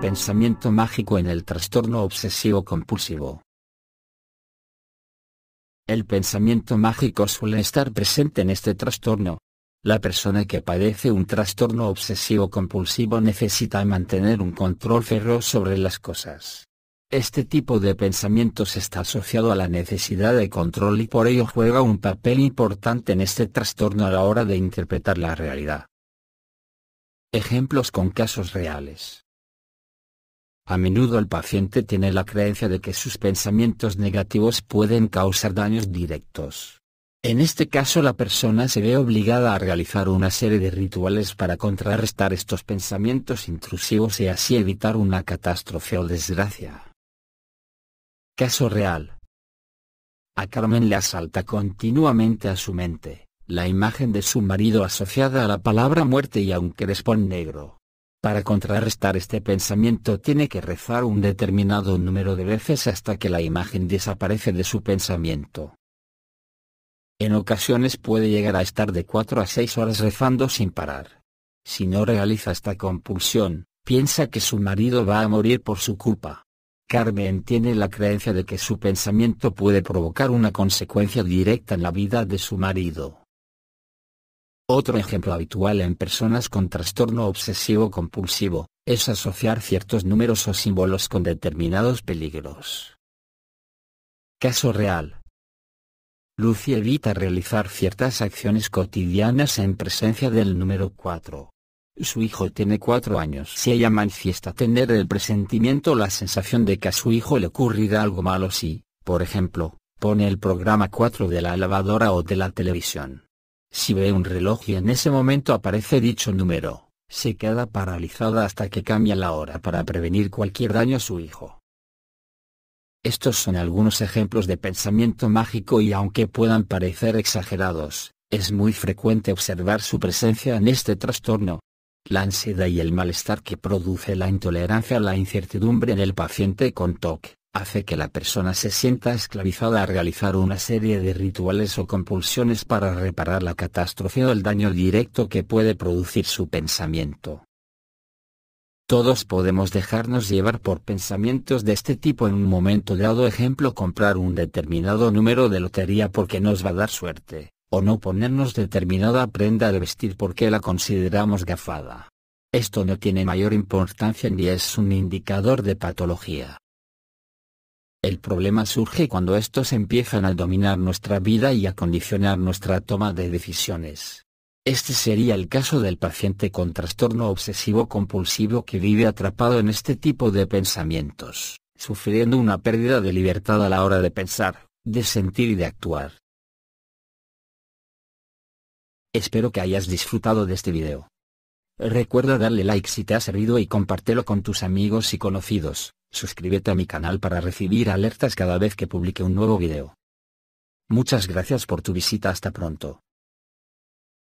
Pensamiento mágico en el trastorno obsesivo compulsivo. El pensamiento mágico suele estar presente en este trastorno. La persona que padece un trastorno obsesivo compulsivo necesita mantener un control feroz sobre las cosas. Este tipo de pensamientos está asociado a la necesidad de control y por ello juega un papel importante en este trastorno a la hora de interpretar la realidad. Ejemplos con casos reales. A menudo el paciente tiene la creencia de que sus pensamientos negativos pueden causar daños directos. En este caso la persona se ve obligada a realizar una serie de rituales para contrarrestar estos pensamientos intrusivos y así evitar una catástrofe o desgracia. Caso real. A Carmen le asalta continuamente a su mente, la imagen de su marido asociada a la palabra muerte y a un crespón negro. Para contrarrestar este pensamiento tiene que rezar un determinado número de veces hasta que la imagen desaparece de su pensamiento. En ocasiones puede llegar a estar de 4 a 6 horas rezando sin parar. Si no realiza esta compulsión, piensa que su marido va a morir por su culpa. Carmen tiene la creencia de que su pensamiento puede provocar una consecuencia directa en la vida de su marido. Otro ejemplo habitual en personas con trastorno obsesivo-compulsivo, es asociar ciertos números o símbolos con determinados peligros. Caso real. Lucy evita realizar ciertas acciones cotidianas en presencia del número 4. Su hijo tiene 4 años. Si ella manifiesta tener el presentimiento o la sensación de que a su hijo le ocurrirá algo malo si, por ejemplo, pone el programa 4 de la lavadora o de la televisión, si ve un reloj y en ese momento aparece dicho número, se queda paralizada hasta que cambia la hora para prevenir cualquier daño a su hijo. Estos son algunos ejemplos de pensamiento mágico y aunque puedan parecer exagerados, es muy frecuente observar su presencia en este trastorno. La ansiedad y el malestar que produce la intolerancia a la incertidumbre en el paciente con TOC hace que la persona se sienta esclavizada a realizar una serie de rituales o compulsiones para reparar la catástrofe o el daño directo que puede producir su pensamiento. Todos podemos dejarnos llevar por pensamientos de este tipo en un momento dado, ejemplo comprar un determinado número de lotería porque nos va a dar suerte, o no ponernos determinada prenda de vestir porque la consideramos gafada. Esto no tiene mayor importancia ni es un indicador de patología. El problema surge cuando estos empiezan a dominar nuestra vida y a condicionar nuestra toma de decisiones. Este sería el caso del paciente con trastorno obsesivo compulsivo que vive atrapado en este tipo de pensamientos, sufriendo una pérdida de libertad a la hora de pensar, de sentir y de actuar. Espero que hayas disfrutado de este video. Recuerda darle like si te ha servido y compártelo con tus amigos y conocidos. Suscríbete a mi canal para recibir alertas cada vez que publique un nuevo video. Muchas gracias por tu visita hasta pronto.